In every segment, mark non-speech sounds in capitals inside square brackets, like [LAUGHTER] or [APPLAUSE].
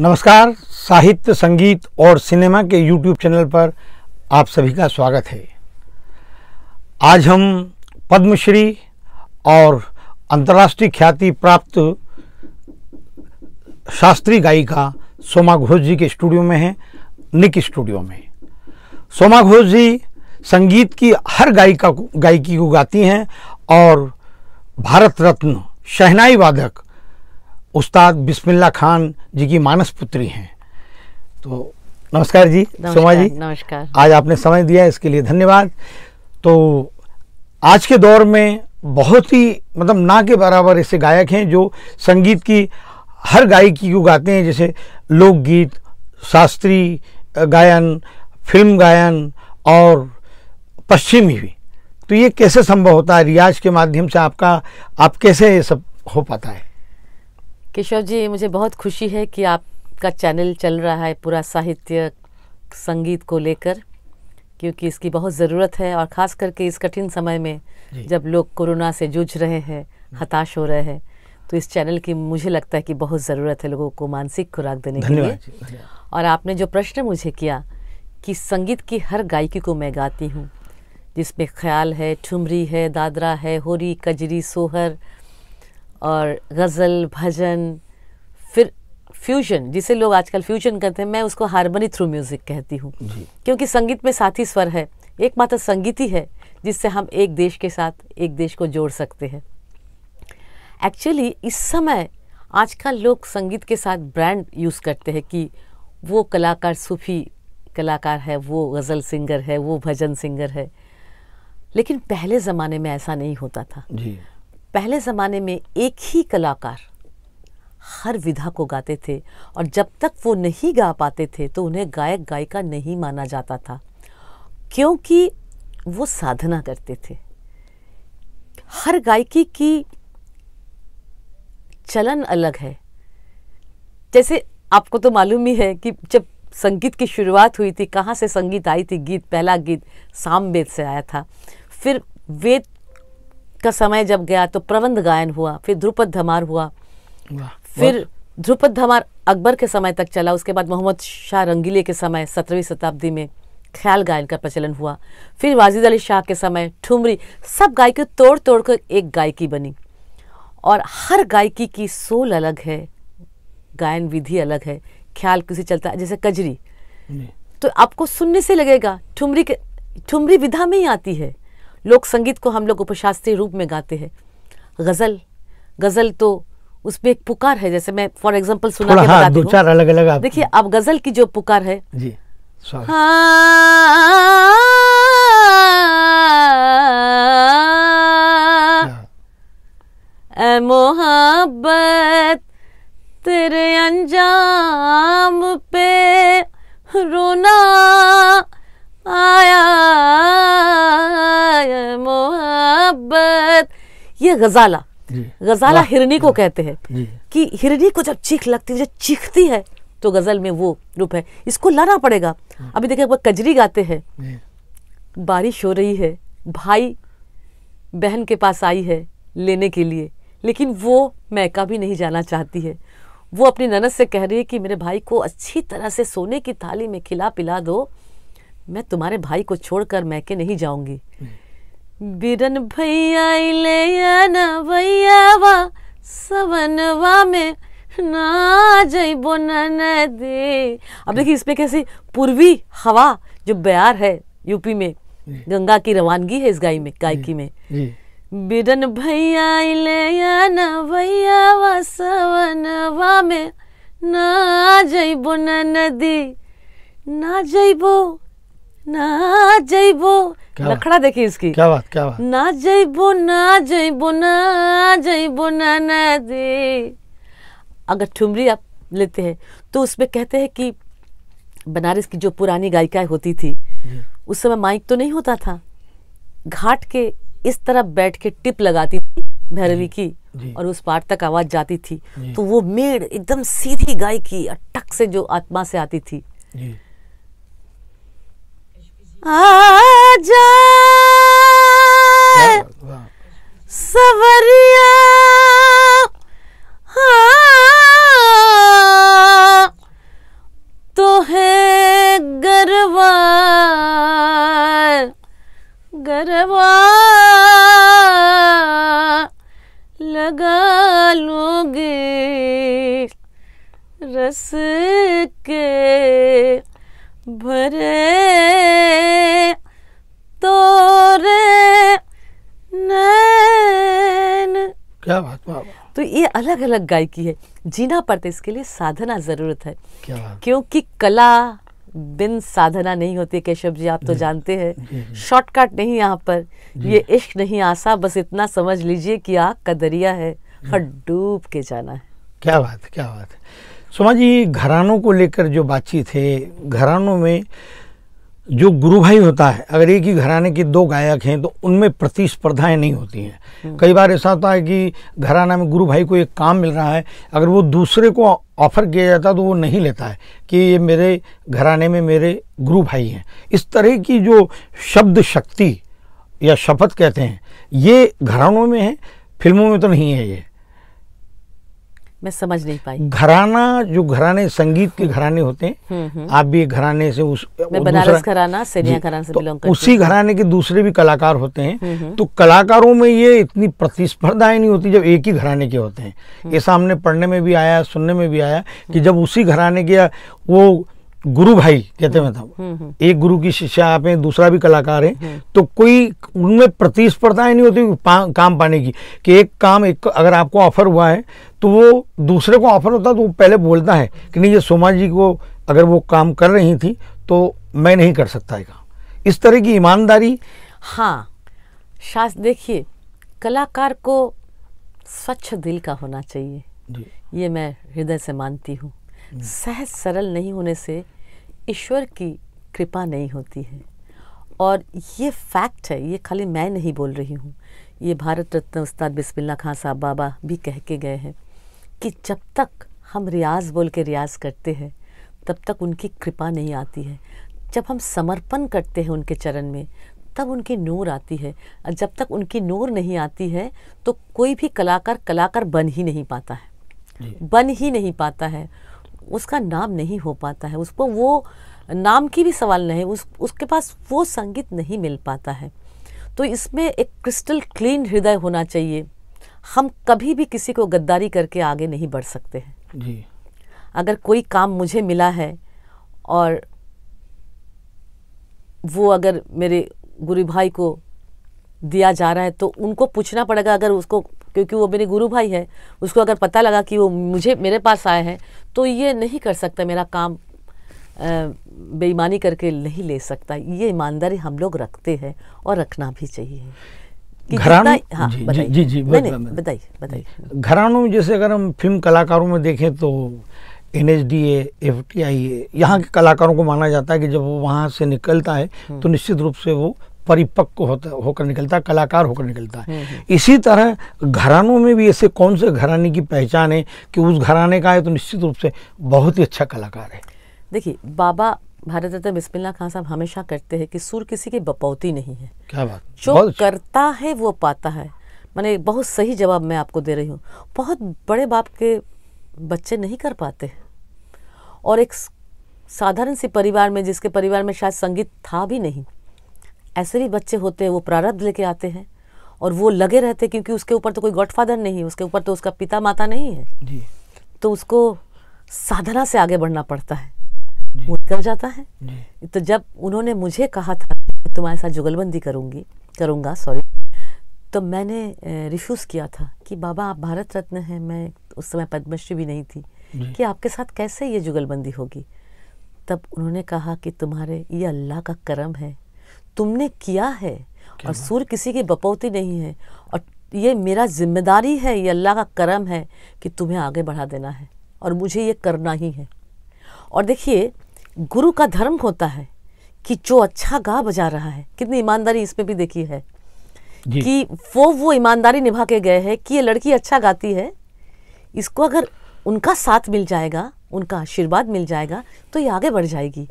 नमस्कार साहित्य संगीत और सिनेमा के यूट्यूब चैनल पर आप सभी का स्वागत है आज हम पद्मश्री और अंतर्राष्ट्रीय ख्याति प्राप्त शास्त्रीय गायिका सोमा घोष जी के स्टूडियो में हैं निक स्टूडियो में सोमा घोष जी संगीत की हर गायिका को गायकी को गाती हैं और भारत रत्न शहनाई वादक उस्ताद बिस्मिल्ला खान जी की मानस पुत्री हैं तो नमस्कार जी सोमा जी नमस्कार आज आपने समय दिया इसके लिए धन्यवाद तो आज के दौर में बहुत ही मतलब ना के बराबर ऐसे गायक हैं जो संगीत की हर गायकी को गाते हैं जैसे लोकगीत शास्त्रीय गायन फिल्म गायन और पश्चिमी भी तो ये कैसे संभव होता है रियाज के माध्यम से आपका आप कैसे ये सब हो पाता है केशव जी मुझे बहुत खुशी है कि आपका चैनल चल रहा है पूरा साहित्य संगीत को लेकर क्योंकि इसकी बहुत ज़रूरत है और ख़ास करके इस कठिन समय में जब लोग कोरोना से जूझ रहे हैं हताश हो रहे हैं तो इस चैनल की मुझे लगता है कि बहुत ज़रूरत है लोगों को मानसिक खुराक देने के लिए और आपने जो प्रश्न मुझे किया कि संगीत की हर गायकी को मैं गाती हूँ जिसमें ख्याल है ठुमरी है दादरा है होरी कजरी सोहर और गज़ल भजन फिर फ्यूजन जिसे लोग आजकल फ्यूजन कहते हैं मैं उसको हारमोनी थ्रू म्यूज़िक कहती हूँ क्योंकि संगीत में साथी स्वर है एकमात्र संगीत ही है जिससे हम एक देश के साथ एक देश को जोड़ सकते हैं एक्चुअली इस समय आजकल लोग संगीत के साथ ब्रांड यूज़ करते हैं कि वो कलाकार सूफी कलाकार है वो गज़ल सिंगर है वो भजन सिंगर है लेकिन पहले ज़माने में ऐसा नहीं होता था जी पहले ज़माने में एक ही कलाकार हर विधा को गाते थे और जब तक वो नहीं गा पाते थे तो उन्हें गायक गायिका नहीं माना जाता था क्योंकि वो साधना करते थे हर गायकी की चलन अलग है जैसे आपको तो मालूम ही है कि जब संगीत की शुरुआत हुई थी कहाँ से संगीत आई थी गीत पहला गीत साम वेद से आया था फिर वेद का समय जब गया तो प्रबंध गायन हुआ फिर ध्रुपद धमार हुआ फिर ध्रुपद धमार अकबर के समय तक चला उसके बाद मोहम्मद शाह रंगीले के समय सत्रहवीं शताब्दी में ख्याल गायन का प्रचलन हुआ फिर वाजिद अली शाह के समय ठुमरी सब गायकी तोड़ तोड़ कर एक गायकी बनी और हर गायकी की सोल अलग है गायन विधि अलग है ख्याल किसी चलता है जैसे कजरी तो आपको सुनने से लगेगा ठुमरी के ठुमरी विधा में ही आती है लोक संगीत को हम लोग उपशास्त्रीय रूप में गाते हैं गज़ल गज़ल तो उसमें एक पुकार है जैसे मैं फॉर एग्जाम्पल सुना हाँ, दो चार अलग अलग देखिए अब गज़ल की जो पुकार है जी हाँ। मोहब्बत तेरे अंजाम पे रोना आया है मोहब्बत ये गजाला गजाला हिरनी को कहते हैं कि हिरनी को जब चीख लगती है जब चीखती है तो गजल में वो रूप है इसको लाना पड़ेगा हाँ। अभी देखिए वो कजरी गाते हैं बारिश हो रही है भाई बहन के पास आई है लेने के लिए लेकिन वो मैका भी नहीं जाना चाहती है वो अपनी ननद से कह रही है कि मेरे भाई को अच्छी तरह से सोने की थाली में खिला पिला दो मैं तुम्हारे भाई को छोड़कर मैके नहीं जाऊंगी बिरन भैया ले सवनवा में ना जैबो न दे अब देखिए इसमें कैसे पूर्वी हवा जो बयार है यूपी में गंगा की रवानगी है इस गाय में गायकी में बिरन भैया ले न भैयावा सवनवा में ना जैबो न दे ना जाइबो ना लखड़ा देखे इसकी क्या बात क्या बात ना जाइबो ना जाइबो ना जाइबो ना ना दे अगर ठुमरी आप लेते हैं तो उसमें कहते हैं कि बनारस की जो पुरानी गायिकाएं होती थी उस समय माइक तो नहीं होता था घाट के इस तरफ बैठ के टिप लगाती थी भैरवी की और उस पार तक आवाज जाती थी तो वो मेड़ एकदम सीधी गाय की अटक से जो आत्मा से आती थी आजा सवरिया हाँ अलग अलग गायकी है जीना पड़ता है इसके लिए साधना जरूरत है क्या क्योंकि कला बिन साधना नहीं होती केशव जी आप तो जानते हैं शॉर्टकट नहीं यहाँ पर ये इश्क नहीं आशा बस इतना समझ लीजिए कि आग कदरिया है और डूब के जाना है क्या बात क्या बात सुमा जी घरानों को लेकर जो बातचीत है घरानों में जो गुरु भाई होता है अगर एक ही घराने के दो गायक हैं तो उनमें प्रतिस्पर्धाएं नहीं होती हैं हम्म। कई बार ऐसा होता है कि घराना में गुरु भाई को एक काम मिल रहा है अगर वो दूसरे को ऑफर किया जाता तो वो नहीं लेता है कि ये मेरे घराने में मेरे गुरु भाई हैं इस तरह की जो शब्द शक्ति या शपथ कहते हैं ये घरानों में है फिल्मों में तो नहीं है ये मैं समझ नहीं पाई घराना जो घराने संगीत के घराने होते हैं हम्म, हम्म। आप भी घराने से उस बनारस घराना सेनिया घराना से बिलोंग तो उसी घराने के दूसरे भी कलाकार होते हैं हम्म, तो कलाकारों में ये इतनी प्रतिस्पर्धाएं नहीं होती जब एक ही घराने के होते हैं ये सामने पढ़ने में भी आया सुनने में भी आया कि जब उसी घराने के वो गुरु भाई कहते मैं था तो। हम्म, हम्म। एक गुरु की शिष्या आप हैं दूसरा भी कलाकार है हम्म। तो कोई उनमें प्रतिस्पर्धाएं नहीं होती पा, काम पाने की कि एक काम एक अगर आपको ऑफर हुआ है तो वो दूसरे को ऑफर होता है तो वो पहले बोलता है कि नहीं ये सोमा जी को अगर वो काम कर रही थी तो मैं नहीं कर सकता है इस तरह की ईमानदारी हाँ शास देखिए कलाकार को स्वच्छ दिल का होना चाहिए ये मैं हृदय से मानती हूँ हम्म। सहज सरल नहीं होने से ईश्वर की कृपा नहीं होती है और ये फैक्ट है ये खाली मैं नहीं बोल रही हूँ ये भारत रत्न उस्ताद बिस्मिल्ला खां साहब बाबा भी कह के गए हैं कि जब तक हम रियाज बोल के रियाज करते हैं तब तक उनकी कृपा नहीं आती है जब हम समर्पण करते हैं उनके चरण में तब उनकी नूर आती है जब तक उनकी नूर नहीं आती है तो कोई भी कलाकार कलाकार बन ही नहीं पाता है बन ही नहीं पाता है उसका नाम नहीं हो पाता है उसको वो नाम की भी सवाल नहीं उस उसके पास वो संगीत नहीं मिल पाता है तो इसमें एक क्रिस्टल क्लीन हृदय होना चाहिए हम कभी भी किसी को गद्दारी करके आगे नहीं बढ़ सकते हैं जी अगर कोई काम मुझे मिला है और वो अगर मेरे गुरु भाई को दिया जा रहा है तो उनको पूछना पड़ेगा अगर उसको क्योंकि वो मेरे गुरु भाई हैं उसको अगर पता लगा कि वो मुझे मेरे पास आए हैं तो ये नहीं कर सकता मेरा काम बेईमानी करके नहीं ले सकता ये ईमानदारी हम लोग रखते हैं और रखना भी चाहिए घरानों हाँ, जी, जी, बताइए बताइए घरानों जैसे अगर हम फिल्म कलाकारों में देखें तो N H D F T I A यहाँ के कलाकारों को माना जाता है कि जब वो वहाँ से निकलता है हम्म। तो निश्चित रूप से वो परिपक्व होता होकर निकलता है कलाकार होकर निकलता है हम्म, हम्म। इसी तरह घरानों में भी ऐसे कौन से घराने की पहचान है कि उस घराने का है तो निश्चित रूप से बहुत ही अच्छा कलाकार है देखिए बाबा भारत रत्न बिस्मिल्ला खान साहब हमेशा करते हैं कि सुर किसी के बपौती नहीं है क्या बात जो अच्छा। करता है वो पाता है मैंने बहुत सही जवाब मैं आपको दे रही हूँ बहुत बड़े बाप के बच्चे नहीं कर पाते और एक साधारण से परिवार में जिसके परिवार में शायद संगीत था भी नहीं ऐसे भी बच्चे होते हैं वो प्रारब्ध लेके आते हैं और वो लगे रहते क्योंकि उसके ऊपर तो कोई गॉडफादर नहीं है उसके ऊपर तो उसका पिता माता नहीं है जी तो उसको साधना से आगे बढ़ना पड़ता है वो निकल जाता है तो जब उन्होंने मुझे कहा था कि तुम्हारे साथ जुगलबंदी करूँगी करूँगा सॉरी तो मैंने रिफ्यूज़ किया था कि बाबा आप भारत रत्न हैं मैं उस समय पद्मश्री भी नहीं थी कि आपके साथ कैसे ये जुगलबंदी होगी तब उन्होंने कहा कि तुम्हारे ये अल्लाह का करम है तुमने किया है और सूर्य किसी की बपौती नहीं है और ये मेरा जिम्मेदारी है ये अल्लाह का करम है कि तुम्हें आगे बढ़ा देना है और मुझे ये करना ही है और देखिए गुरु का धर्म होता है कि जो अच्छा गा बजा रहा है कितनी ईमानदारी इसमें भी देखी है कि वो वो ईमानदारी निभा के गए हैं कि ये लड़की अच्छा गाती है इसको अगर उनका साथ मिल जाएगा उनका आशीर्वाद मिल जाएगा तो ये आगे बढ़ जाएगी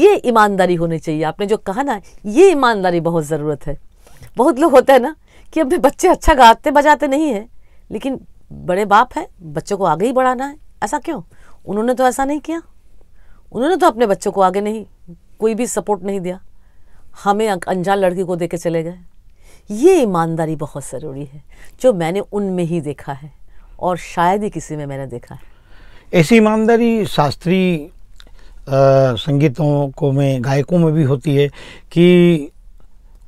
ये ईमानदारी होनी चाहिए आपने जो कहा ना ये ईमानदारी बहुत ज़रूरत है बहुत लोग होते हैं ना कि अपने बच्चे अच्छा गाते बजाते नहीं हैं लेकिन बड़े बाप हैं बच्चों को आगे ही बढ़ाना है ऐसा क्यों उन्होंने तो ऐसा नहीं किया उन्होंने तो अपने बच्चों को आगे नहीं कोई भी सपोर्ट नहीं दिया हमें अनजान लड़की को दे के चले गए ये ईमानदारी बहुत ज़रूरी है जो मैंने उनमें ही देखा है और शायद ही किसी में मैंने देखा है ऐसी ईमानदारी शास्त्रीय संगीतों को में गायकों में भी होती है कि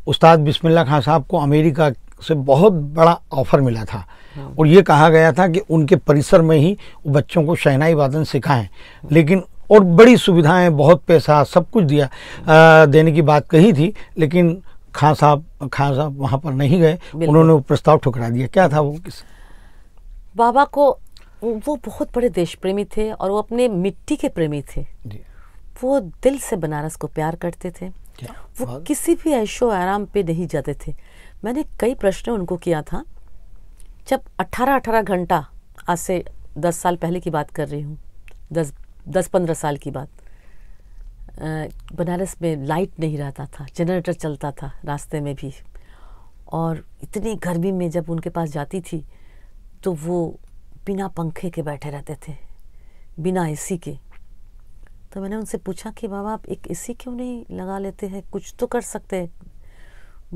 उस्ताद बिस्मिल्ला खान साहब को अमेरिका से बहुत बड़ा ऑफर मिला था हाँ। और ये कहा गया था कि उनके परिसर में ही बच्चों को शहनाई वादन सिखाएं लेकिन और बड़ी सुविधाएं बहुत पैसा सब कुछ दिया आ, देने की बात कही थी लेकिन खान साहब खान साहब वहाँ पर नहीं गए उन्होंने वो प्रस्ताव ठुकरा दिया क्या था वो किस बाबा को वो बहुत बड़े देश प्रेमी थे और वो अपने मिट्टी के प्रेमी थे वो दिल से बनारस को प्यार करते थे वो किसी भी ऐशो आराम पे नहीं जाते थे मैंने कई प्रश्न उनको किया था जब 18-18 घंटा आज से 10 साल पहले की बात कर रही हूँ दस 10-15 साल की बात बनारस में लाइट नहीं रहता था जनरेटर चलता था रास्ते में भी और इतनी गर्मी में जब उनके पास जाती थी तो वो बिना पंखे के बैठे रहते थे बिना एसी के तो मैंने उनसे पूछा कि बाबा आप एक एसी क्यों नहीं लगा लेते हैं कुछ तो कर सकते हैं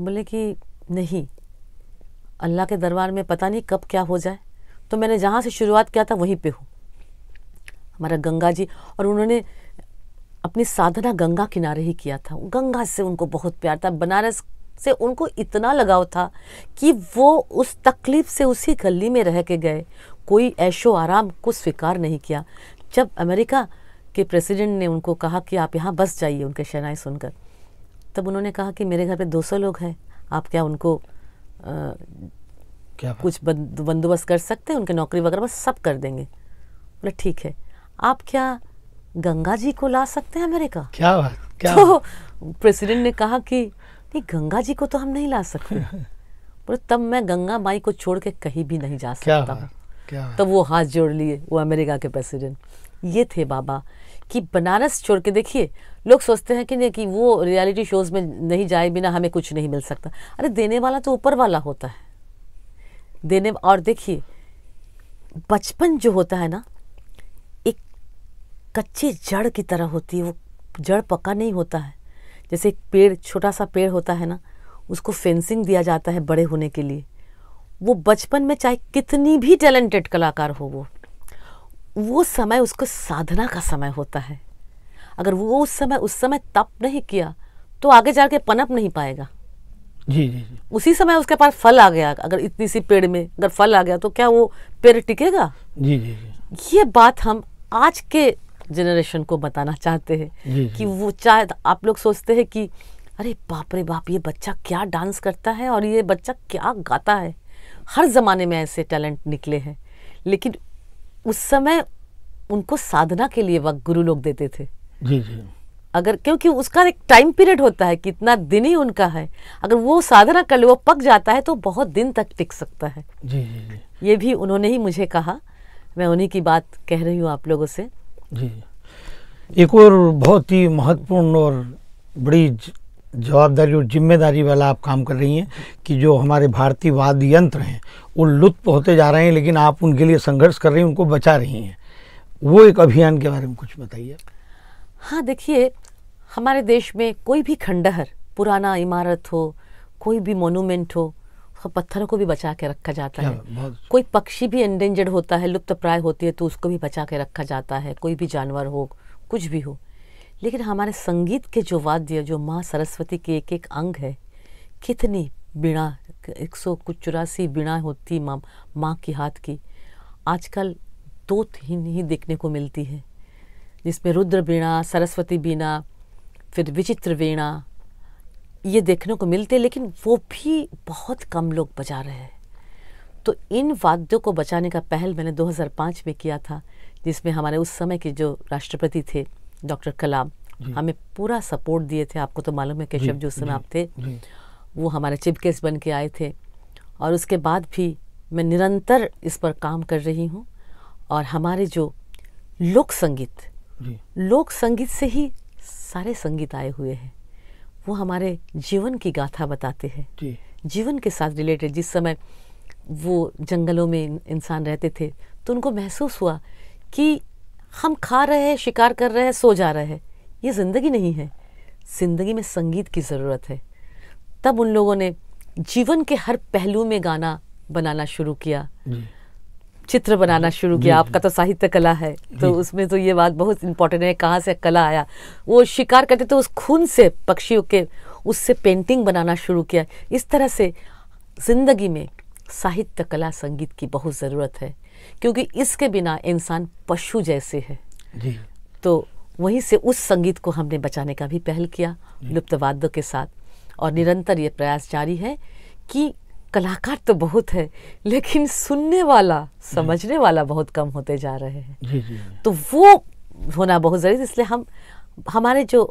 बोले कि नहीं अल्लाह के दरबार में पता नहीं कब क्या हो जाए तो मैंने जहाँ से शुरुआत किया था वहीं पे हूँ हमारा गंगा जी और उन्होंने अपनी साधना गंगा किनारे ही किया था गंगा से उनको बहुत प्यार था बनारस से उनको इतना लगाव था कि वो उस तकलीफ़ से उसी गली में रह के गए कोई ऐशो आराम को स्वीकार नहीं किया जब अमेरिका के प्रेसिडेंट ने उनको कहा कि आप यहाँ बस जाइए उनके शहनाई सुनकर तब उन्होंने कहा कि मेरे घर पे 200 लोग हैं आप क्या उनको आ, क्या कुछ बंदोबस्त कर सकते हैं उनके नौकरी वगैरह बस सब कर देंगे बोले ठीक है आप क्या गंगा जी को ला सकते हैं अमेरिका क्या बात क्या तो प्रेसिडेंट ने कहा कि नहीं गंगा जी को तो हम नहीं ला सकते पर [LAUGHS] तब मैं गंगा माई को छोड़ के कहीं भी नहीं जा सकता हूँ तब तो वो हाथ जोड़ लिए वो अमेरिका के प्रेसिडेंट ये थे बाबा कि बनारस छोड़ के देखिए लोग सोचते हैं कि नहीं कि वो रियलिटी शोज में नहीं जाए बिना हमें कुछ नहीं मिल सकता अरे देने वाला तो ऊपर वाला होता है देने और देखिए बचपन जो होता है ना एक कच्चे जड़ की तरह होती है वो जड़ पक्का नहीं होता है जैसे एक पेड़ छोटा सा पेड़ होता है ना उसको फेंसिंग दिया जाता है बड़े होने के लिए वो बचपन में चाहे कितनी भी टैलेंटेड कलाकार हो वो वो समय उसको साधना का समय होता है अगर वो उस समय उस समय तप नहीं किया तो आगे जाके पनप नहीं पाएगा जी जी जी उसी समय उसके पास फल आ गया अगर इतनी सी पेड़ में अगर फल आ गया तो क्या वो पेड़ टिकेगा जी जी जी ये बात हम आज के जनरेशन को बताना चाहते हैं कि वो चाहे आप लोग सोचते हैं कि अरे बाप रे बाप ये बच्चा क्या डांस करता है और ये बच्चा क्या गाता है हर ज़माने में ऐसे टैलेंट निकले हैं लेकिन उस समय उनको साधना के लिए वक्त गुरु लोग देते थे जी जी अगर क्योंकि उसका एक टाइम पीरियड होता है कितना दिन ही उनका है अगर वो साधना कर ले वो पक जाता है तो बहुत दिन तक टिक सकता है जी जी ये भी उन्होंने ही मुझे कहा मैं उन्हीं की बात कह रही हूँ आप लोगों से जी एक और बहुत ही महत्वपूर्ण और बड़ी जवाबदारी और जिम्मेदारी वाला आप काम कर रही हैं कि जो हमारे भारतीय वाद्य यंत्र हैं वो लुप्त होते जा रहे हैं लेकिन आप उनके लिए संघर्ष कर रही हैं उनको बचा रही हैं वो एक अभियान के बारे में कुछ बताइए हाँ देखिए हमारे देश में कोई भी खंडहर पुराना इमारत हो कोई भी मोनूमेंट हो पत्थरों को भी बचा के रखा जाता है कोई पक्षी भी एंडेंजर्ड होता है लुप्त प्राय होती है तो उसको भी बचा के रखा जाता है कोई भी जानवर हो कुछ भी हो लेकिन हमारे संगीत के जो वाद्य जो माँ सरस्वती के एक एक अंग है कितनी बिना एक सौ कुछ चौरासी बिना होती माँ माँ के हाथ की आजकल दो तीन ही देखने को मिलती है जिसमें रुद्र बीणा सरस्वती बीणा फिर विचित्र वीणा ये देखने को मिलते हैं लेकिन वो भी बहुत कम लोग बजा रहे हैं तो इन वाद्यों को बचाने का पहल मैंने 2005 में किया था जिसमें हमारे उस समय के जो राष्ट्रपति थे डॉक्टर कलाम हमें पूरा सपोर्ट दिए थे आपको तो मालूम है केशव जो उस समय आप थे वो हमारे चिपकेस बन के आए थे और उसके बाद भी मैं निरंतर इस पर काम कर रही हूँ और हमारे जो लोक संगीत लोक संगीत से ही सारे संगीत आए हुए हैं वो हमारे जीवन की गाथा बताते हैं जीवन के साथ रिलेटेड जिस समय वो जंगलों में इंसान रहते थे तो उनको महसूस हुआ कि हम खा रहे हैं शिकार कर रहे हैं सो जा रहे हैं ये ज़िंदगी नहीं है ज़िंदगी में संगीत की ज़रूरत है तब उन लोगों ने जीवन के हर पहलू में गाना बनाना शुरू किया चित्र बनाना हाँ, शुरू किया आपका तो साहित्य कला है तो उसमें तो ये बात बहुत इंपॉर्टेंट है कहाँ से कला आया वो शिकार करते तो उस खून से पक्षियों के उससे पेंटिंग बनाना शुरू किया इस तरह से जिंदगी में साहित्य कला संगीत की बहुत ज़रूरत है क्योंकि इसके बिना इंसान पशु जैसे है जी। तो वहीं से उस संगीत को हमने बचाने का भी पहल किया लुप्तवाद्य के साथ और निरंतर ये प्रयास जारी है कि कलाकार तो बहुत है लेकिन सुनने वाला समझने वाला बहुत कम होते जा रहे हैं तो वो होना बहुत ज़रूरी इसलिए हम हमारे जो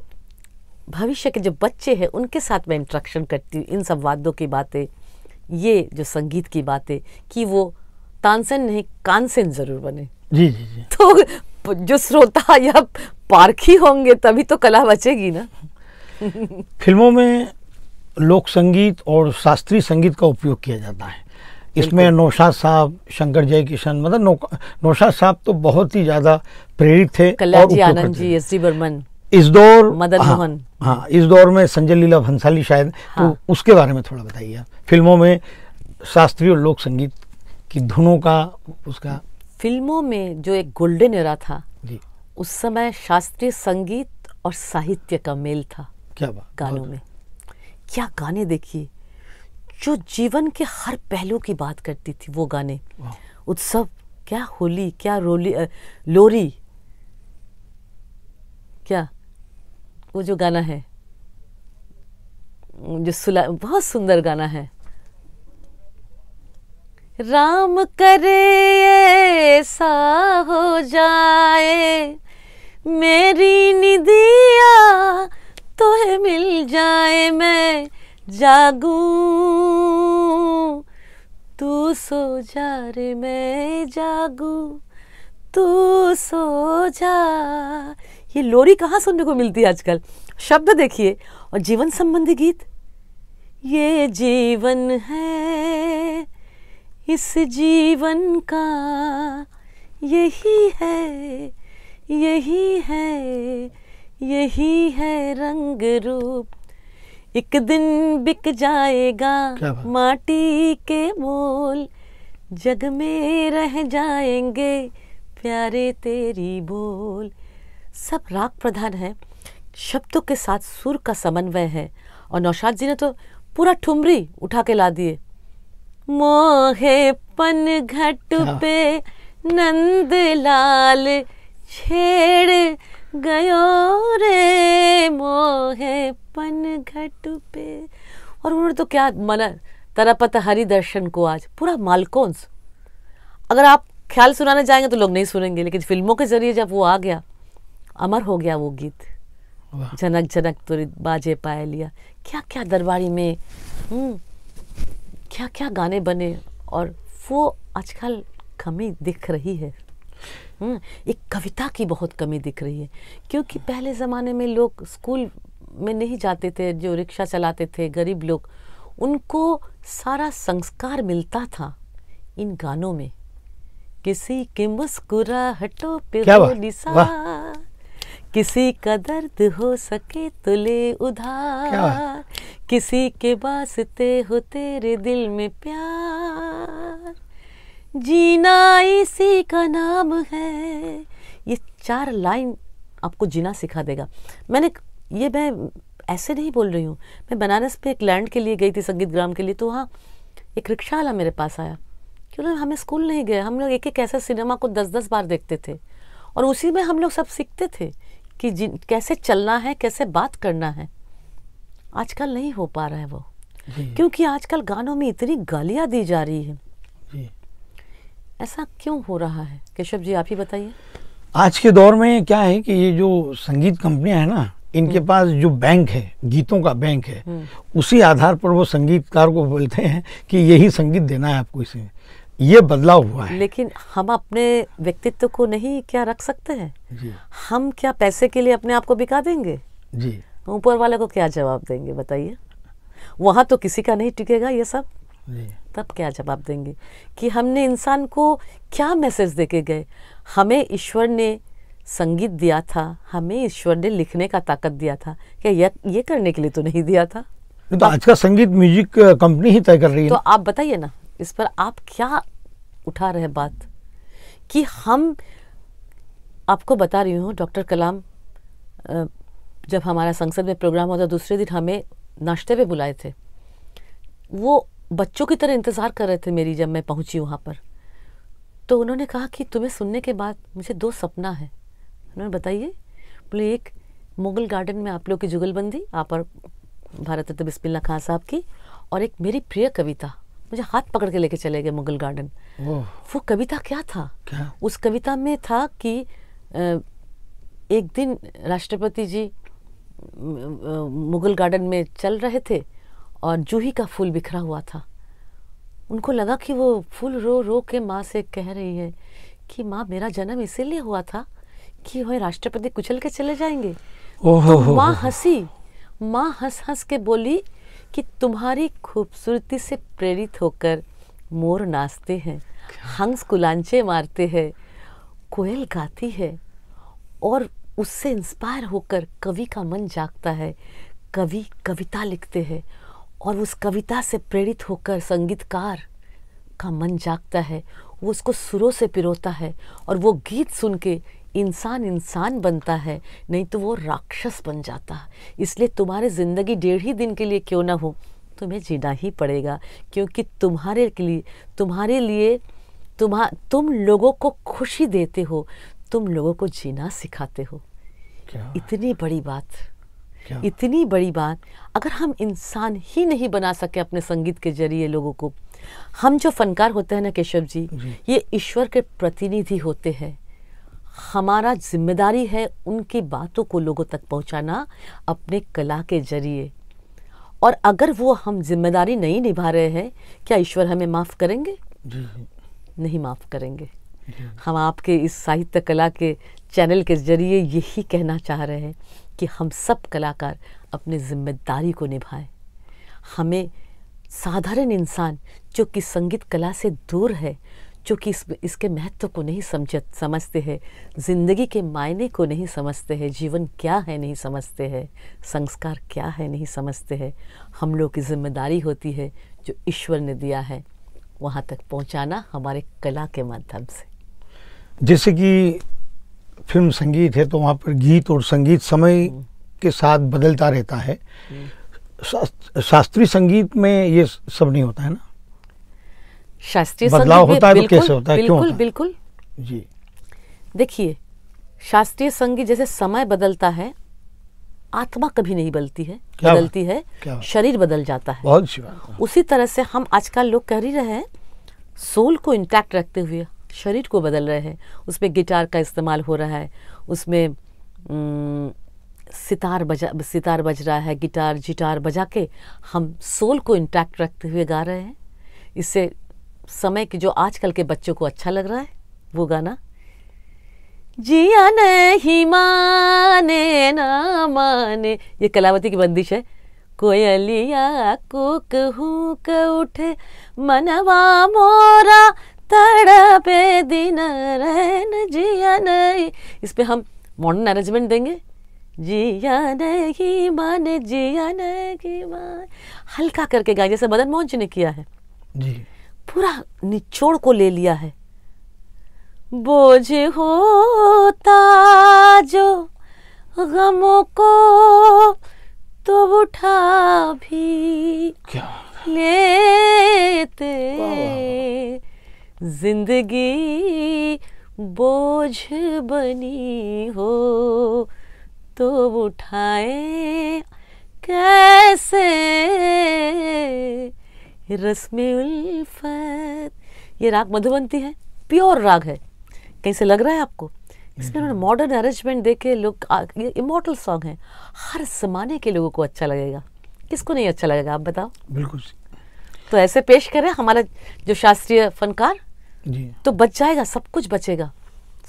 भविष्य के जो बच्चे हैं उनके साथ मैं इंट्रक्शन करती हूँ इन सब वादों की बातें ये जो संगीत की बातें कि वो तानसेन नहीं कानसेन ज़रूर बने जी जी जी तो जो श्रोता या पारखी होंगे तभी तो कला बचेगी ना फिल्मों में लोक संगीत और शास्त्रीय संगीत का उपयोग किया जाता है इसमें नौशाद साहब शंकर जय किशन मतलब नौशाद साहब तो बहुत ही ज्यादा प्रेरित थे और आनंद जी एस बर्मन इस दौर मदन हाँ, मोहन हाँ इस दौर में संजय लीला भंसाली शायद तो हाँ, तो उसके बारे में थोड़ा बताइए आप फिल्मों में शास्त्रीय और लोक संगीत की धुनों का उसका फिल्मों में जो एक गोल्डन एरा था जी उस समय शास्त्रीय संगीत और साहित्य का मेल था क्या बात गानों में क्या गाने देखिए जो जीवन के हर पहलू की बात करती थी वो गाने उत्सव क्या होली क्या रोली आ, लोरी क्या वो जो गाना है जो सुला बहुत सुंदर गाना है राम करे ऐसा हो जाए मेरी निधि जागूं तू सो जा रे मैं जागूं तू सो जा ये लोरी कहाँ सुनने को मिलती है आजकल शब्द देखिए और जीवन संबंधी गीत ये जीवन है इस जीवन का यही है यही है यही है रंग रूप एक दिन बिक जाएगा माटी के बोल जग में रह जाएंगे प्यारे तेरी बोल सब राग प्रधान है शब्दों के साथ सुर का समन्वय है और नौशाद जी ने तो पूरा ठुमरी उठा के ला दिए मोहे पन घट पे नंद लाल छेड़ गयो रे घट पे और उन्होंने तो क्या मना तरापत हरि दर्शन को आज पूरा मालकोन्स अगर आप ख्याल सुनाने जाएंगे तो लोग नहीं सुनेंगे लेकिन फिल्मों के जरिए जब वो आ गया अमर हो गया वो गीत जनक जनक तुरित बाजे पाए लिया क्या क्या दरबारी में हम्म, क्या क्या गाने बने और वो आजकल कमी दिख रही है हम्म, एक कविता की बहुत कमी दिख रही है क्योंकि पहले ज़माने में लोग स्कूल में नहीं जाते थे जो रिक्शा चलाते थे गरीब लोग उनको सारा संस्कार मिलता था इन गानों में किसी की मुस्कुराहटों पे निशा किसी का दर्द हो सके तो ले उधार किसी के वास्ते हो तेरे दिल में प्यार जीना इसी का नाम है ये चार लाइन आपको जीना सिखा देगा मैंने ये मैं ऐसे नहीं बोल रही हूँ मैं बनारस पे एक लैंड के लिए गई थी संगीत ग्राम के लिए तो वहाँ एक रिक्शा वाला मेरे पास आया क्यों ना हमें स्कूल नहीं गए हम लोग एक एक ऐसा सिनेमा को दस दस बार देखते थे और उसी में हम लोग सब सीखते थे कि जिन कैसे चलना है कैसे बात करना है आजकल नहीं हो पा रहा है वो क्योंकि आजकल गानों में इतनी गालियाँ दी जा रही है ऐसा क्यों हो रहा है केशव जी आप ही बताइए आज के दौर में क्या है कि ये जो संगीत कंपनियां है ना इनके हम्म। पास जो बैंक है गीतों का बैंक है हम्म। उसी आधार पर वो संगीतकार को बोलते हैं कि यही संगीत देना है आपको इसे ये बदलाव हुआ है लेकिन हम अपने व्यक्तित्व को नहीं क्या रख सकते हैं हम क्या पैसे के लिए अपने आप को बिका देंगे जी ऊपर वाले को क्या जवाब देंगे बताइए वहाँ तो किसी का नहीं टिकेगा ये सब तब क्या जवाब देंगे कि हमने इंसान को क्या मैसेज देके गए हमें ईश्वर ने संगीत दिया था हमें ईश्वर ने लिखने का ताकत दिया था क्या ये करने के लिए तो नहीं दिया था तो आज का संगीत म्यूजिक कंपनी ही तय कर रही है तो आप बताइए ना इस पर आप क्या उठा रहे बात कि हम आपको बता रही हूँ डॉक्टर कलाम जब हमारा संसद में प्रोग्राम होता दूसरे दिन हमें नाश्ते पे बुलाए थे वो बच्चों की तरह इंतज़ार कर रहे थे मेरी जब मैं पहुंची वहाँ पर तो उन्होंने कहा कि तुम्हें सुनने के बाद मुझे दो सपना है उन्होंने बताइए बोले एक मुगल गार्डन में आप लोग की जुगलबंदी आप और भारत रत्न बिस्मिल्ला खान साहब की और एक मेरी प्रिय कविता मुझे हाथ पकड़ के लेके चले गए मुगल गार्डन वो कविता क्या था क्या? उस कविता में था कि एक दिन राष्ट्रपति जी मुगल गार्डन में चल रहे थे और जूही का फूल बिखरा हुआ था उनको लगा कि वो फूल रो रो के माँ से कह रही है कि माँ मेरा जन्म इसीलिए हुआ था कि वह राष्ट्रपति कुचल के चले जाएंगे तो माँ हंसी माँ हंस हंस के बोली कि तुम्हारी खूबसूरती से प्रेरित होकर मोर नाचते हैं हंस कुलांचे मारते हैं कोयल गाती है और उससे इंस्पायर होकर कवि का मन जागता है कवि कविता लिखते हैं और उस कविता से प्रेरित होकर संगीतकार का मन जागता है वो उसको सुरों से पिरोता है और वो गीत सुन के इंसान इंसान बनता है नहीं तो वो राक्षस बन जाता है इसलिए तुम्हारी ज़िंदगी डेढ़ ही दिन के लिए क्यों ना हो तुम्हें जीना ही पड़ेगा क्योंकि तुम्हारे के लिए तुम्हारे लिए तुम्हा तुम लोगों को खुशी देते हो तुम लोगों को जीना सिखाते हो इतनी बड़ी बात इतनी बड़ी बात अगर हम इंसान ही नहीं बना सके अपने संगीत के जरिए लोगों को हम जो फनकार होते हैं ना केशव जी, जी। ये ईश्वर के प्रतिनिधि होते हैं हमारा जिम्मेदारी है उनकी बातों को लोगों तक पहुंचाना अपने कला के जरिए और अगर वो हम जिम्मेदारी नहीं निभा रहे हैं क्या ईश्वर हमें माफ़ करेंगे नहीं माफ़ करेंगे हम आपके इस साहित्य कला के चैनल के जरिए यही कहना चाह रहे हैं कि हम सब कलाकार अपने जिम्मेदारी को निभाएं हमें साधारण इंसान जो कि संगीत कला से दूर है चूँकि इस इसके महत्व को नहीं समझ समझते हैं ज़िंदगी के मायने को नहीं समझते हैं जीवन क्या है नहीं समझते हैं संस्कार क्या है नहीं समझते हैं हम लोग की जिम्मेदारी होती है जो ईश्वर ने दिया है वहाँ तक पहुँचाना हमारे कला के माध्यम से जैसे कि फिल्म संगीत है तो वहाँ पर गीत और संगीत समय हम्म। के साथ बदलता रहता है हम्म। शास्त्रीय संगीत में ये सब नहीं होता है ना शास्त्रीय बदलाव होता है तो कैसे होता है बिल्कुल बिल्कुल जी देखिए शास्त्रीय संगीत जैसे समय बदलता है आत्मा कभी नहीं बदलती है बदलती है शरीर बदल जाता है बहुत उसी तरह से हम आजकल लोग कह ही रहे हैं सोल को इंटैक्ट रखते हुए शरीर को बदल रहे हैं उसमें गिटार का इस्तेमाल हो रहा है उसमें सितार बजा सितार बज रहा है गिटार जिटार बजा के हम सोल को इंटैक्ट रखते हुए गा रहे हैं इससे समय के जो आजकल के बच्चों को अच्छा लग रहा है वो गाना जिया नहीं माने ना माने ये कलावती की बंदिश है कोयलिया कुक हुक उठे मनवा मोरा तड़पे दिन रहन जिया नहीं इस पे हम मॉडर्न अरेंजमेंट देंगे जिया नहीं माने जिया नहीं माने हल्का करके गाए जैसे मदन मोहन जी ने किया है जी पूरा निचोड़ को ले लिया है बोझ होता जो गमों को तो उठा भी क्या लेते जिंदगी बोझ बनी हो तो उठाए कैसे रस्मे उल्फत ये राग मधुबंती है प्योर राग है कहीं से लग रहा है आपको इसमें उन्होंने मॉडर्न अरेंजमेंट देके लोग ये इमोटल सॉन्ग है हर जमाने के लोगों को अच्छा लगेगा किसको नहीं अच्छा लगेगा आप बताओ बिल्कुल तो ऐसे पेश करें हमारा जो शास्त्रीय फनकार जी तो बच जाएगा सब कुछ बचेगा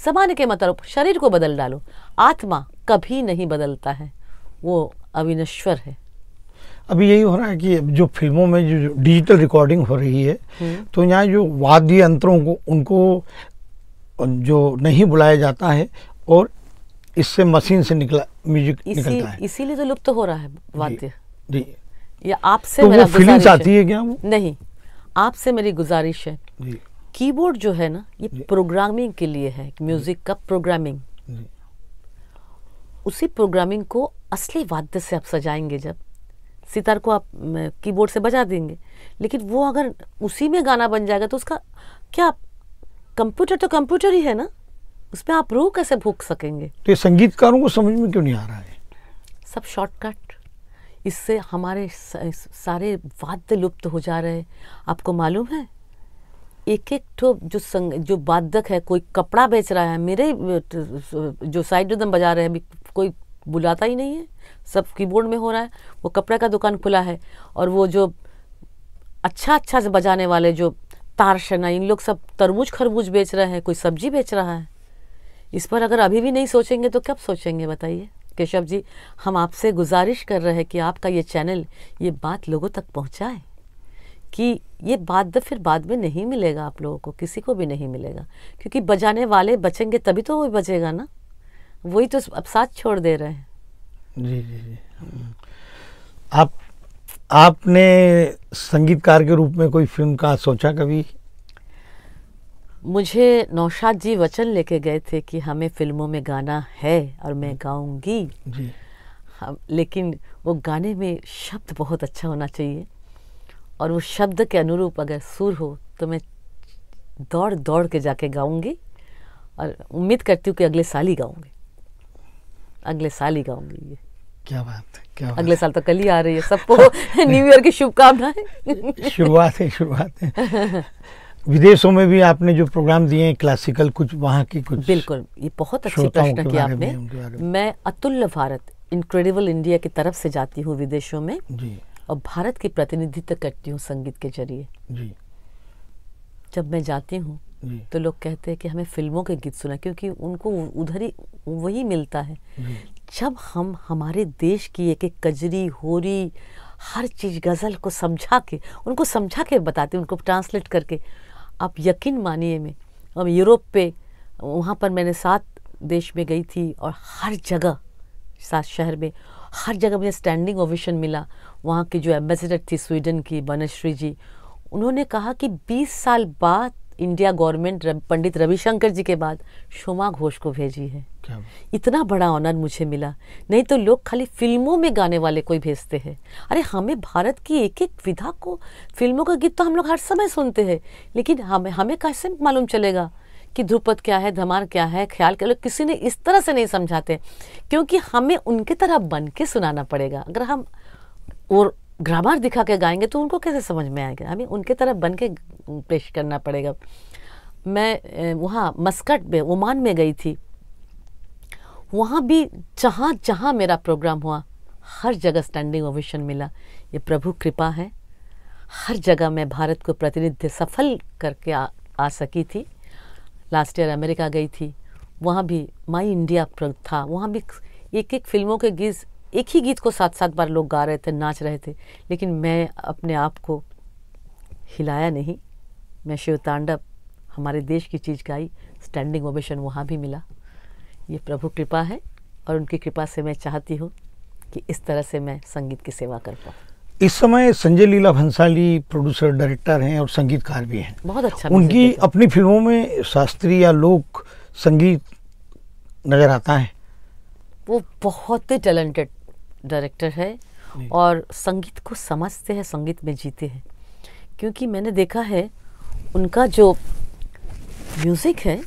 जमाने के मतलब शरीर को बदल डालो आत्मा कभी नहीं बदलता है वो अविनश्वर है अभी यही हो रहा है कि जो फिल्मों में जो डिजिटल रिकॉर्डिंग हो रही है हम्म। तो यहाँ जो वाद्य यंत्रों को उनको जो नहीं बुलाया जाता है और इससे मशीन से निकला म्यूजिक निकलता है इसीलिए तो लुप्त तो हो रहा है वाद्य जी या आपसे तो फिल्म चाहती है क्या वो नहीं आपसे मेरी गुजारिश है कीबोर्ड जो है ना ये प्रोग्रामिंग के लिए है म्यूजिक का प्रोग्रामिंग उसी प्रोग्रामिंग को असली वाद्य से आप सजाएंगे जब सितार को आप कीबोर्ड से बजा देंगे लेकिन वो अगर उसी में गाना बन जाएगा तो उसका क्या कंप्यूटर तो कंप्यूटर ही है ना उसमें आप रूह कैसे भूख सकेंगे तो ये संगीतकारों को समझ में क्यों नहीं आ रहा है सब शॉर्टकट इससे हमारे सारे वाद्य लुप्त हो जा रहे हैं आपको मालूम है एक एक ठो जो संग जो वादक है कोई कपड़ा बेच रहा है मेरे जो साइड बजा रहे हैं कोई बुलाता ही नहीं है सब कीबोर्ड में हो रहा है वो कपड़े का दुकान खुला है और वो जो अच्छा अच्छा से बजाने वाले जो शना इन लोग सब तरबूज खरबूज बेच रहे हैं कोई सब्जी बेच रहा है इस पर अगर अभी भी नहीं सोचेंगे तो कब सोचेंगे बताइए केशव जी हम आपसे गुजारिश कर रहे हैं कि आपका ये चैनल ये बात लोगों तक पहुँचाए कि ये बात तो फिर बाद में नहीं मिलेगा आप लोगों को किसी को भी नहीं मिलेगा क्योंकि बजाने वाले बचेंगे तभी तो वो बचेगा ना वही तो अब साथ छोड़ दे रहे हैं जी जी जी आप आपने संगीतकार के रूप में कोई फिल्म का सोचा कभी मुझे नौशाद जी वचन लेके गए थे कि हमें फिल्मों में गाना है और मैं गाऊंगी जी हम लेकिन वो गाने में शब्द बहुत अच्छा होना चाहिए और वो शब्द के अनुरूप अगर सुर हो तो मैं दौड़ दौड़ के जाके गाऊंगी और उम्मीद करती हूँ कि अगले साल ही गाऊंगी अगले साल ही गाऊंगी ये क्या बात है क्या बात अगले साल तो कल ही आ रही है सबको न्यू [LAUGHS] ईयर की शुभकामनाएं शुरुआत है शुरुआत है विदेशों में भी आपने जो प्रोग्राम दिए हैं क्लासिकल कुछ वहाँ की कुछ बिल्कुल ये बहुत अच्छी प्रश्न किया आपने मैं अतुल्य भारत इनक्रेडिबल इंडिया की तरफ से जाती हूँ विदेशों में और भारत की प्रतिनिधित्व करती हूँ संगीत के जरिए जब मैं जाती हूँ तो लोग कहते हैं कि हमें फिल्मों के गीत सुना क्योंकि उनको उधर ही वही मिलता है जब हम हमारे देश की एक एक कजरी होरी हर चीज़ गज़ल को समझा के उनको समझा के बताते उनको ट्रांसलेट करके आप यकीन मानिए मैं अब यूरोप पे वहाँ पर मैंने सात देश में गई थी और हर जगह सात शहर में हर जगह मुझे स्टैंडिंग ओविशन मिला वहाँ की जो एम्बेसडर थी स्वीडन की बनश्री जी उन्होंने कहा कि 20 साल बाद इंडिया गवर्नमेंट पंडित रविशंकर जी के बाद शोमा घोष को भेजी है क्या? इतना बड़ा ऑनर मुझे मिला नहीं तो लोग खाली फिल्मों में गाने वाले कोई भेजते हैं अरे हमें भारत की एक एक विधा को फिल्मों का गीत तो हम लोग हर समय सुनते हैं लेकिन हमें हमें कैसे मालूम चलेगा कि ध्रुपद क्या है धमार क्या है ख्याल क्या लोग किसी ने इस तरह से नहीं समझाते क्योंकि हमें उनके तरह बन के सुनाना पड़ेगा अगर हम और ग्रामर दिखा के गाएंगे तो उनको कैसे समझ में आएगा हमें उनके तरफ बन के पेश करना पड़ेगा मैं वहाँ मस्कट में ओमान में गई थी वहाँ भी जहाँ जहाँ मेरा प्रोग्राम हुआ हर जगह स्टैंडिंग ओविशन मिला ये प्रभु कृपा है हर जगह मैं भारत को प्रतिनिधि सफल करके आ, आ सकी थी लास्ट ईयर अमेरिका गई थी वहाँ भी माई इंडिया था वहाँ भी एक एक फिल्मों के गीत एक ही गीत को सात सात बार लोग गा रहे थे नाच रहे थे लेकिन मैं अपने आप को हिलाया नहीं मैं शिव तांडव हमारे देश की चीज़ गाई स्टैंडिंग ओबेशन वहाँ भी मिला ये प्रभु कृपा है और उनकी कृपा से मैं चाहती हूँ कि इस तरह से मैं संगीत की सेवा कर पाऊँ इस समय संजय लीला भंसाली प्रोड्यूसर डायरेक्टर हैं और संगीतकार भी हैं बहुत अच्छा उनकी अपनी फिल्मों में शास्त्रीय या लोक संगीत नज़र आता है वो बहुत ही टैलेंटेड डायरेक्टर है और संगीत को समझते हैं संगीत में जीते हैं क्योंकि मैंने देखा है उनका जो म्यूज़िक है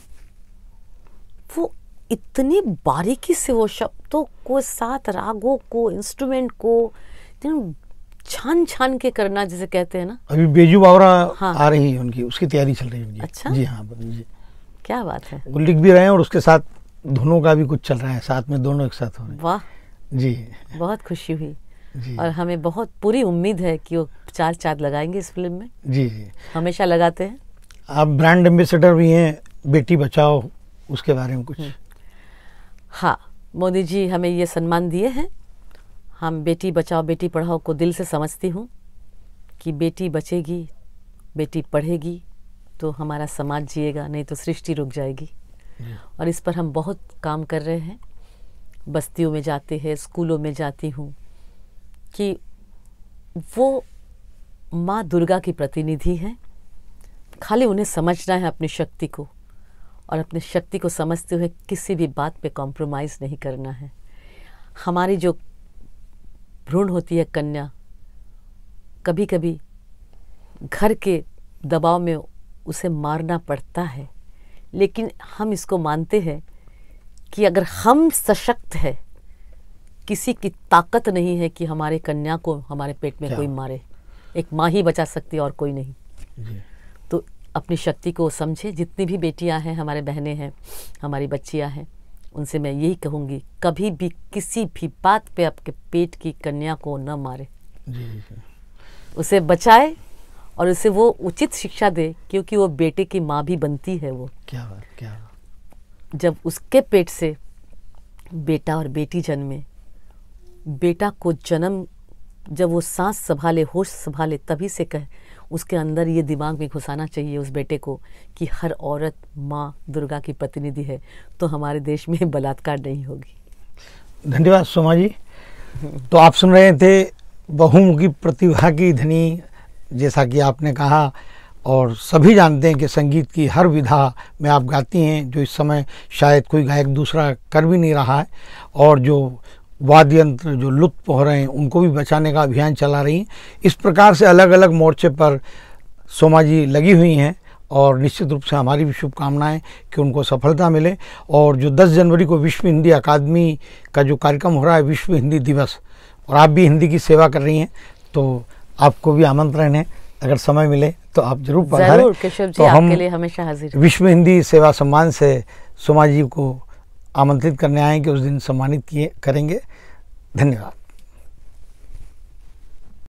वो इतनी बारीकी से वो शब्दों को साथ रागों को इंस्ट्रूमेंट को छान छान के करना जिसे कहते हैं ना अभी बेजू बावरा हाँ। आ रही है उनकी उसकी तैयारी चल रही है उनकी अच्छा जी हाँ जी क्या बात है वो लिख भी रहे हैं और उसके साथ दोनों का भी कुछ चल रहा है साथ में दोनों एक साथ हो रहे हैं वाह जी बहुत खुशी हुई और हमें बहुत पूरी उम्मीद है कि वो चार चार लगाएंगे इस फिल्म में जी जी हमेशा लगाते हैं आप ब्रांड एम्बेसडर भी हैं बेटी बचाओ उसके बारे में कुछ हम्म। हाँ मोदी जी हमें ये सम्मान दिए हैं हम बेटी बचाओ बेटी पढ़ाओ को दिल से समझती हूँ कि बेटी बचेगी बेटी पढ़ेगी तो हमारा समाज जिएगा नहीं तो सृष्टि रुक जाएगी और इस पर हम बहुत काम कर रहे हैं बस्तियों में जाते हैं स्कूलों में जाती हूँ कि वो माँ दुर्गा की प्रतिनिधि हैं खाली उन्हें समझना है अपनी शक्ति को और अपनी शक्ति को समझते हुए किसी भी बात पे कॉम्प्रोमाइज़ नहीं करना है हमारी जो भ्रूण होती है कन्या कभी कभी घर के दबाव में उसे मारना पड़ता है लेकिन हम इसको मानते हैं कि अगर हम सशक्त है किसी की ताकत नहीं है कि हमारे कन्या को हमारे पेट में कोई मारे एक माँ ही बचा सकती और कोई नहीं तो अपनी शक्ति को समझे जितनी भी बेटियाँ हैं हमारे बहनें हैं हमारी बच्चियाँ हैं उनसे मैं यही कहूँगी कभी भी किसी भी बात पे आपके पेट की कन्या को न मारे जी उसे बचाए और उसे वो उचित शिक्षा दे क्योंकि वो बेटे की माँ भी बनती है वो क्या बात क्या जब उसके पेट से बेटा और बेटी जन्मे बेटा को जन्म जब वो सांस संभाले होश संभाले तभी से कह उसके अंदर ये दिमाग में घुसाना चाहिए उस बेटे को कि हर औरत माँ दुर्गा की प्रतिनिधि है तो हमारे देश में [LAUGHS] बलात्कार नहीं होगी धन्यवाद सोमा जी तो आप सुन रहे थे बहुमुखी प्रतिभा की धनी जैसा कि आपने कहा और सभी जानते हैं कि संगीत की हर विधा में आप गाती हैं जो इस समय शायद कोई गायक दूसरा कर भी नहीं रहा है और जो वाद्य यंत्र जो लुप्त हो रहे हैं उनको भी बचाने का अभियान चला रही हैं इस प्रकार से अलग अलग मोर्चे पर सोमा जी लगी हुई हैं और निश्चित रूप से हमारी भी शुभकामनाएं कि उनको सफलता मिले और जो 10 जनवरी को विश्व हिंदी अकादमी का जो कार्यक्रम हो रहा है विश्व हिंदी दिवस और आप भी हिंदी की सेवा कर रही हैं तो आपको भी आमंत्रण है अगर समय मिले तो आप जरूर पढ़ाए जी तो हम आपके लिए हमेशा हाजिर विश्व हिंदी सेवा सम्मान से सुमा जी को आमंत्रित करने आए कि उस दिन सम्मानित किए करेंगे धन्यवाद